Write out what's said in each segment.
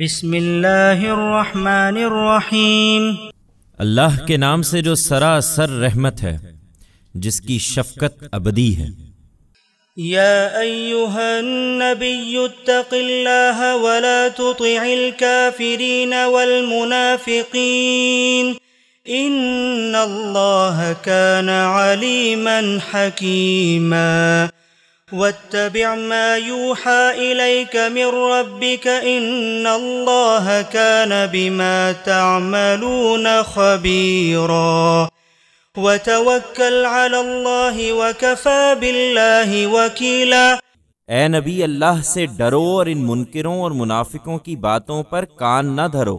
بسم اللہ الرحمن الرحیم اللہ کے نام سے جو سراسر رحمت ہے جس کی شفقت ابدی ہے یا ایوہ النبی اتق اللہ اللہ ولا تطع الكافرین والمنافقین ان كان علیما حکیما واتبع ما يوحى إليك من ربك إن الله الله كان بما تعملون خبيرا وتوكل على وكفى بالله وكيلا اے نبی اللہ سے ڈرو اور ان منکروں اور منافقوں کی باتوں پر کان نہ دھرو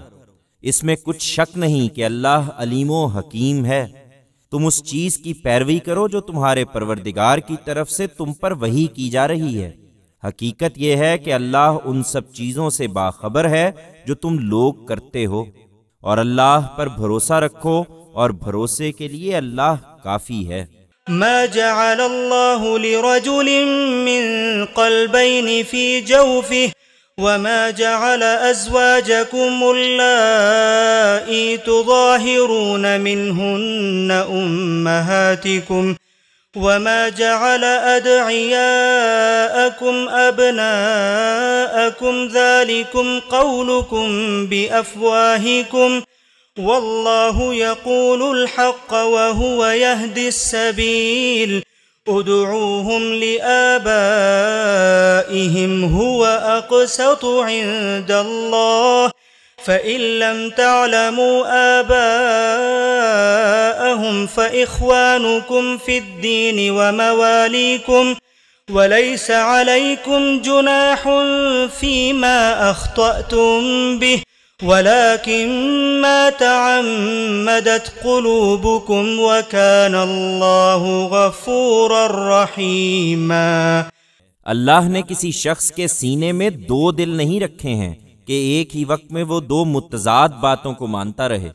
اس میں کچھ شک نہیں کہ اللہ علیم و حکیم ہے تم اس چیز کی پیروی کرو جو تمہارے پروردگار کی طرف سے تم پر وہی کی جا رہی ہے حقیقت یہ ہے کہ اللہ ان سب چیزوں سے باخبر ہے جو تم لوگ کرتے ہو اور اللہ پر بھروسہ رکھو اور بھروسے کے لیے اللہ کافی ہے ما جعل اللہ لرجل من قلبین فی وما جعل أزواجكم اللائي تظاهرون منهن أمهاتكم وما جعل أدعياءكم أبناءكم ذلكم قولكم بأفواهكم والله يقول الحق وهو يهدي السبيل ادعوهم لآبائهم هو أقسط عند الله فإن لم تعلموا آباءهم فإخوانكم في الدين ومواليكم وليس عليكم جناح فيما أخطأتم به ولکن ما تعمدت قلوبکم وکان اللہ نے کسی شخص کے سینے میں دو دل نہیں رکھے ہیں کہ ایک ہی وقت میں وہ دو متضاد باتوں کو مانتا رہے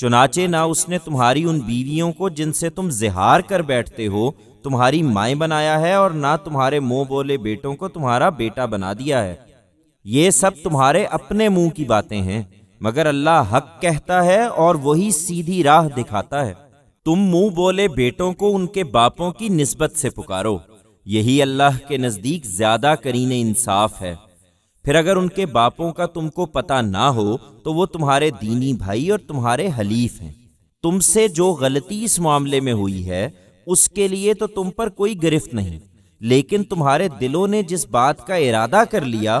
چنانچہ نہ اس نے تمہاری ان بیویوں کو جن سے تم زہار کر بیٹھتے ہو تمہاری مائیں بنایا ہے اور نہ تمہارے مو بولے بیٹوں کو تمہارا بیٹا بنا دیا ہے یہ سب تمہارے اپنے منہ کی باتیں ہیں مگر اللہ حق کہتا ہے اور وہی سیدھی راہ دکھاتا ہے تم منہ بولے بیٹوں کو ان کے باپوں کی نسبت سے پکارو یہی اللہ کے نزدیک زیادہ کرین انصاف ہے پھر اگر ان کے باپوں کا تم کو پتا نہ ہو تو وہ تمہارے دینی بھائی اور تمہارے حلیف ہیں تم سے جو غلطی اس معاملے میں ہوئی ہے اس کے لیے تو تم پر کوئی گرفت نہیں لیکن تمہارے دلوں نے جس بات کا ارادہ کر لیا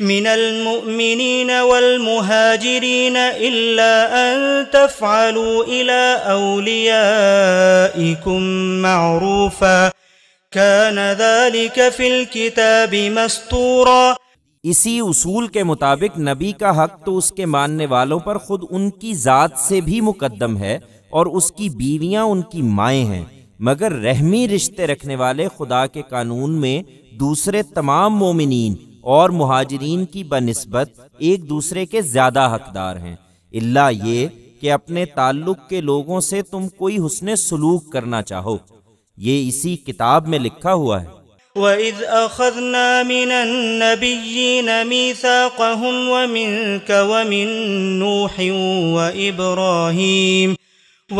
من المؤمنين والمهاجرين إلا أن تفعلوا إلى أوليائكم معروفا كان ذلك في الكتاب مستورا اسی اصول کے مطابق نبی کا حق تو اس کے ماننے والوں پر خود ان کی ذات سے بھی مقدم ہے اور اس کی بیویاں ان کی مائیں ہیں مگر رحمی رشتے رکھنے والے خدا کے قانون میں دوسرے تمام مومنین اور مہاجرین کی بنسبت ایک دوسرے کے زیادہ حقدار ہیں اللہ یہ کہ اپنے تعلق کے لوگوں سے تم کوئی حسن سلوک کرنا چاہو یہ اسی کتاب میں لکھا ہوا ہے وَإِذْ أَخَذْنَا مِنَ النَّبِيِّينَ مِيثَاقَهُمْ وَمِنْكَ وَمِنْ نُوحٍ وَإِبْرَاهِيمَ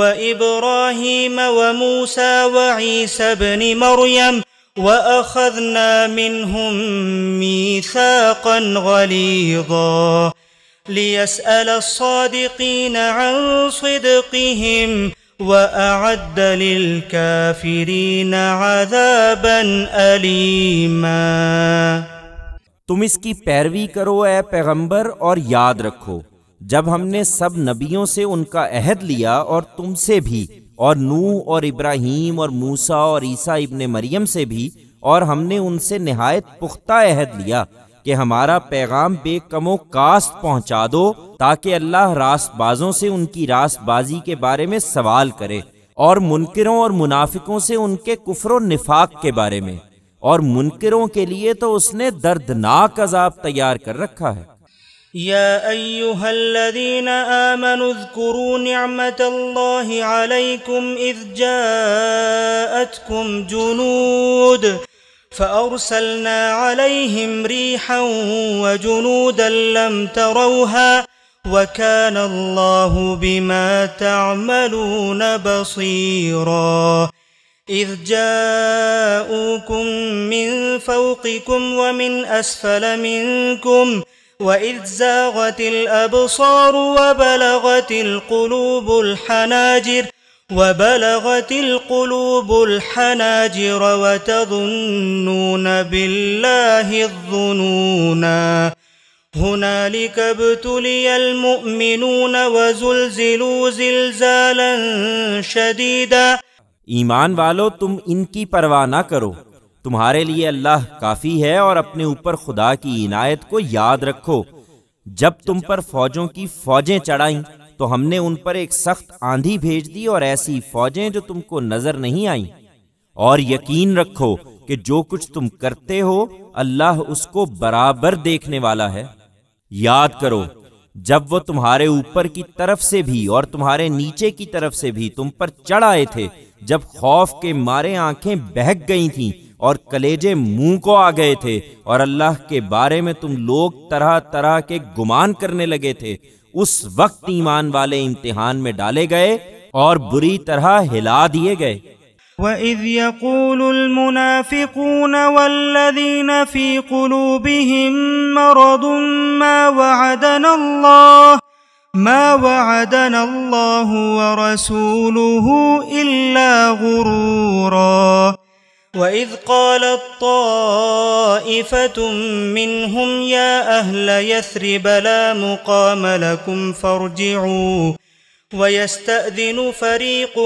وَإِبْرَاهِيمَ وَمُوسَى وَعِيسَى بْنِ مَرْيَمَ وأخذنا منهم ميثاقا غليظا ليسأل الصادقين عن صدقهم وأعد للكافرين عذابا أليما کرو اے پیغمبر اور یاد رکھو جب ہم نے سب نبیوں سے ان کا عہد لیا اور تم سے بھی اور نو اور ابراہیم اور موسا اور عیسیٰ ابن مریم سے بھی اور ہم نے ان سے نہایت پختہ عہد لیا کہ ہمارا پیغام بے کم و کاسٹ پہنچا دو تاکہ اللہ راست بازوں سے ان کی راست بازی کے بارے میں سوال کرے اور منکروں اور منافقوں سے ان کے کفر و نفاق کے بارے میں اور منکروں کے لیے تو اس نے دردناک عذاب تیار کر رکھا ہے يا ايها الذين امنوا اذكروا نعمه الله عليكم اذ جاءتكم جنود فارسلنا عليهم ريحا وجنودا لم تروها وكان الله بما تعملون بصيرا إذ جاءوكم من فوقكم ومن أسفل منكم وإذ زاغت الأبصار وبلغت القلوب الحناجر وبلغت القلوب الحناجر وتظنون بالله الظنونا هنالك ابتلي المؤمنون وزلزلوا زلزالا شديدا ایمان والو تم ان کی پرواہ نہ کرو تمہارے لیے اللہ کافی ہے اور اپنے اوپر خدا کی عنایت کو یاد رکھو جب تم پر فوجوں کی فوجیں چڑھائیں تو ہم نے ان پر ایک سخت آندھی بھیج دی اور ایسی فوجیں جو تم کو نظر نہیں آئیں اور یقین رکھو کہ جو کچھ تم کرتے ہو اللہ اس کو برابر دیکھنے والا ہے یاد کرو جب وہ تمہارے اوپر کی طرف سے بھی اور تمہارے نیچے کی طرف سے بھی تم پر چڑھ آئے تھے جب خوف کے مارے آنکھیں بہک گئی تھیں اور کلیجے منہ کو آ گئے تھے اور اللہ کے بارے میں تم لوگ طرح طرح کے گمان کرنے لگے تھے اس وقت ایمان والے امتحان میں ڈالے گئے اور بری طرح ہلا دیے گئے وَإِذْ يَقُولُ الْمُنَافِقُونَ وَالَّذِينَ فِي قُلُوبِهِمْ مَرَضٌ مَا وَعَدَنَا اللَّهُ مَا وَعَدَنَا اللَّهُ وَرَسُولُهُ إِلَّا غُرُورًا وإذ قالت طائفة منهم يا أهل يثرب لا مقام لكم فارجعوا ويستأذن فريق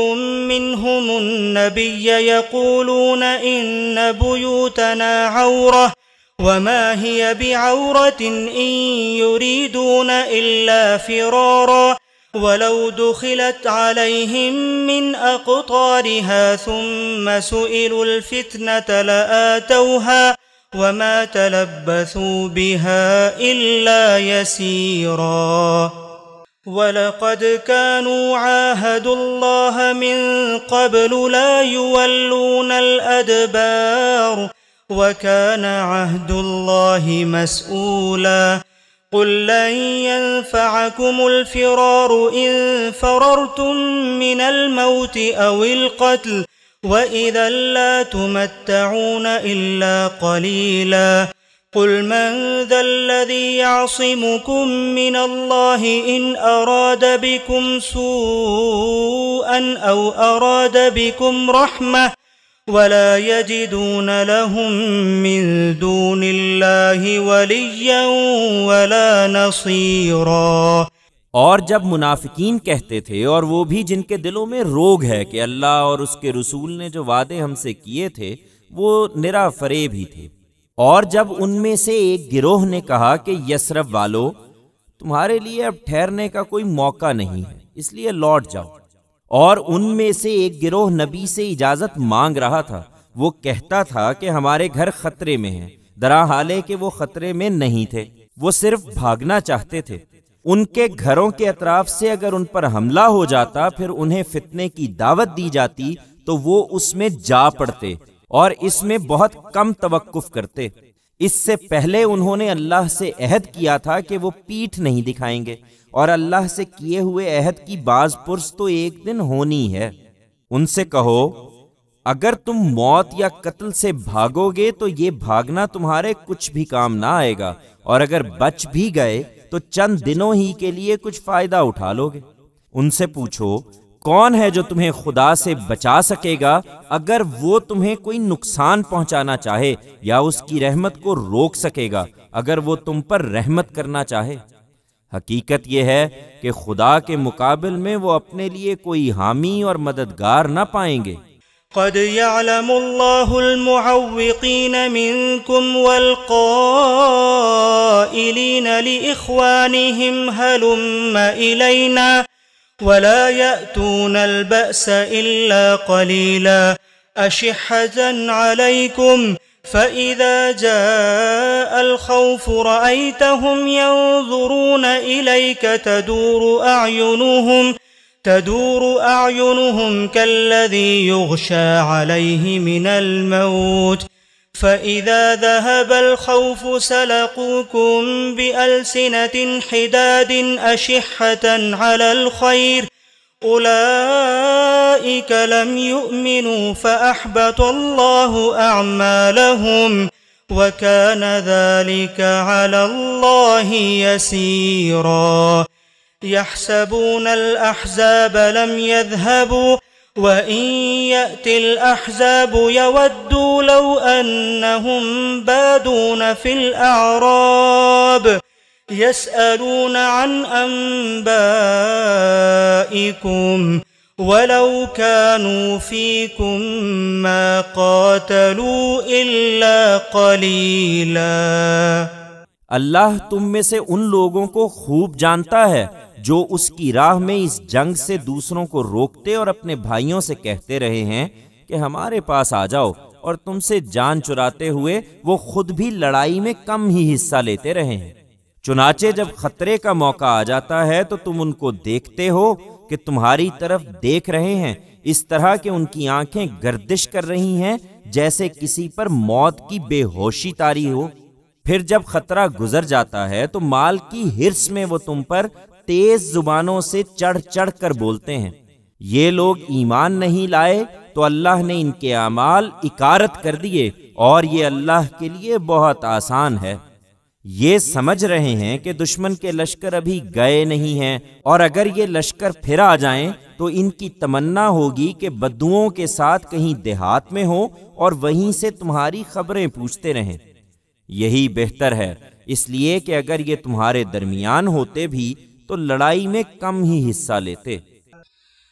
منهم النبي يقولون إن بيوتنا عورة وما هي بعورة إن يريدون إلا فرارا ولو دخلت عليهم من أقطارها ثم سئلوا الفتنة لآتوها وما تلبثوا بها إلا يسيرا ولقد كانوا عاهدوا الله من قبل لا يولون الأدبار وكان عهد الله مسؤولاً قل لن ينفعكم الفرار إن فررتم من الموت أو القتل وإذا لا تمتعون إلا قليلا قل من ذا الذي يعصمكم من الله إن أراد بكم سوءا أو أراد بكم رحمة ولا ولا يجدون لهم من دون الله وليا نصيرا اور جب منافقین کہتے تھے اور وہ بھی جن کے دلوں میں روگ ہے کہ اللہ اور اس کے رسول نے جو وعدے ہم سے کیے تھے وہ نرا فریب ہی تھے اور جب ان میں سے ایک گروہ نے کہا کہ یسرف والو تمہارے لیے اب ٹھہرنے کا کوئی موقع نہیں ہے اس لیے لوٹ جاؤ اور ان میں سے ایک گروہ نبی سے اجازت مانگ رہا تھا وہ کہتا تھا کہ ہمارے گھر خطرے میں ہیں درا حالے کہ وہ خطرے میں نہیں تھے وہ صرف بھاگنا چاہتے تھے ان کے گھروں کے اطراف سے اگر ان پر حملہ ہو جاتا پھر انہیں فتنے کی دعوت دی جاتی تو وہ اس میں جا پڑتے اور اس میں بہت کم توقف کرتے اس سے پہلے انہوں نے اللہ سے عہد کیا تھا کہ وہ پیٹھ نہیں دکھائیں گے اور اللہ سے کیے ہوئے عہد کی باز پرس تو ایک دن ہونی ہے ان سے کہو اگر تم موت یا قتل سے بھاگو گے تو یہ بھاگنا تمہارے کچھ بھی کام نہ آئے گا اور اگر بچ بھی گئے تو چند دنوں ہی کے لیے کچھ فائدہ اٹھا لو گے ان سے پوچھو کون ہے جو تمہیں خدا سے بچا سکے گا اگر وہ تمہیں کوئی نقصان پہنچانا چاہے یا اس کی رحمت کو روک سکے گا اگر وہ تم پر رحمت کرنا چاہے حقیقت یہ ہے کہ خدا کے مقابل میں وہ اپنے لیے کوئی حامی اور مددگار نہ پائیں گے قد يعلم الله المعوقين منكم والقائلين لإخوانهم هلم إلينا ولا يأتون البأس إلا قليلا أشحة عليكم فإذا جاء الخوف رأيتهم ينظرون إليك تدور أعينهم تدور أعينهم كالذي يغشى عليه من الموت فإذا ذهب الخوف سلقوكم بألسنة حداد أشحة على الخير أولئك لم يؤمنوا فأحبط الله أعمالهم وكان ذلك على الله يسيرا يحسبون الأحزاب لم يذهبوا وإن يأتي الأحزاب يودوا لو أنهم بادون في الأعراب يسألون عن أنبائكم ولو كانوا فيكم ما قاتلوا إلا قليلا اللہ تم میں سے ان لوگوں کو خوب جانتا ہے جو اس کی راہ میں اس جنگ سے دوسروں کو روکتے اور اپنے بھائیوں سے کہتے رہے ہیں کہ ہمارے پاس آ جاؤ اور تم سے جان چراتے ہوئے وہ خود بھی لڑائی میں کم ہی حصہ لیتے رہے ہیں چنانچہ جب خطرے کا موقع آ جاتا ہے تو تم ان کو دیکھتے ہو کہ تمہاری طرف دیکھ رہے ہیں اس طرح کہ ان کی آنکھیں گردش کر رہی ہیں جیسے کسی پر موت کی بے ہوشی تاری ہو پھر جب خطرہ گزر جاتا ہے تو مال کی ہرس میں وہ تم پر تیز زبانوں سے چڑھ چڑھ کر بولتے ہیں یہ لوگ ایمان نہیں لائے تو اللہ نے ان کے اعمال اکارت کر دیے اور یہ اللہ کے لیے بہت آسان ہے یہ سمجھ رہے ہیں کہ دشمن کے لشکر ابھی گئے نہیں ہیں اور اگر یہ لشکر پھر آ جائیں تو ان کی تمنا ہوگی کہ بدوؤں کے ساتھ کہیں دیہات میں ہوں اور وہیں سے تمہاری خبریں پوچھتے رہیں یہی بہتر ہے اس لیے کہ اگر یہ تمہارے درمیان ہوتے بھی تو لڑائی میں کم ہی حصہ لیتے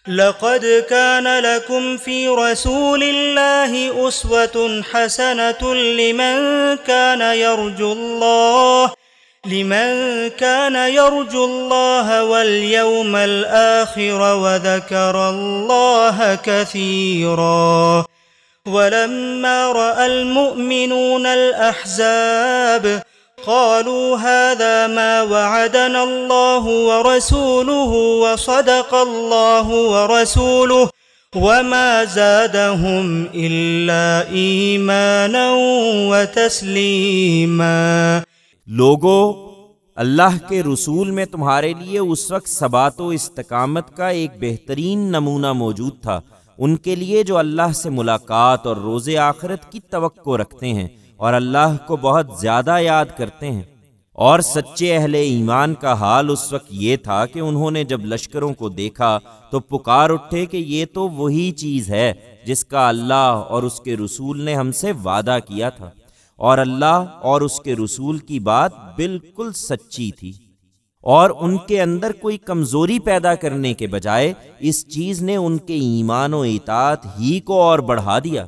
لقد كان لكم في رسول الله أسوة حسنة لمن كان يرجو الله لمن كان يرجو الله واليوم الآخر وذكر الله كثيرا ولما رأى المؤمنون الأحزاب قالوا هذا ما وعدنا الله الله ورسوله ورسوله وصدق وما زادهم إلا إيمانا وتسليما لوگو اللہ کے رسول میں تمہارے لیے اس وقت ثبات و استقامت کا ایک بہترین نمونہ موجود تھا ان کے لیے جو اللہ سے ملاقات اور روز آخرت کی توقع رکھتے ہیں اور اللہ کو بہت زیادہ یاد کرتے ہیں اور سچے اہل ایمان کا حال اس وقت یہ تھا کہ انہوں نے جب لشکروں کو دیکھا تو پکار اٹھے کہ یہ تو وہی چیز ہے جس کا اللہ اور اس کے رسول نے ہم سے وعدہ کیا تھا اور اللہ اور اس کے رسول کی بات بالکل سچی تھی اور ان کے اندر کوئی کمزوری پیدا کرنے کے بجائے اس چیز نے ان کے ایمان و اطاعت ہی کو اور بڑھا دیا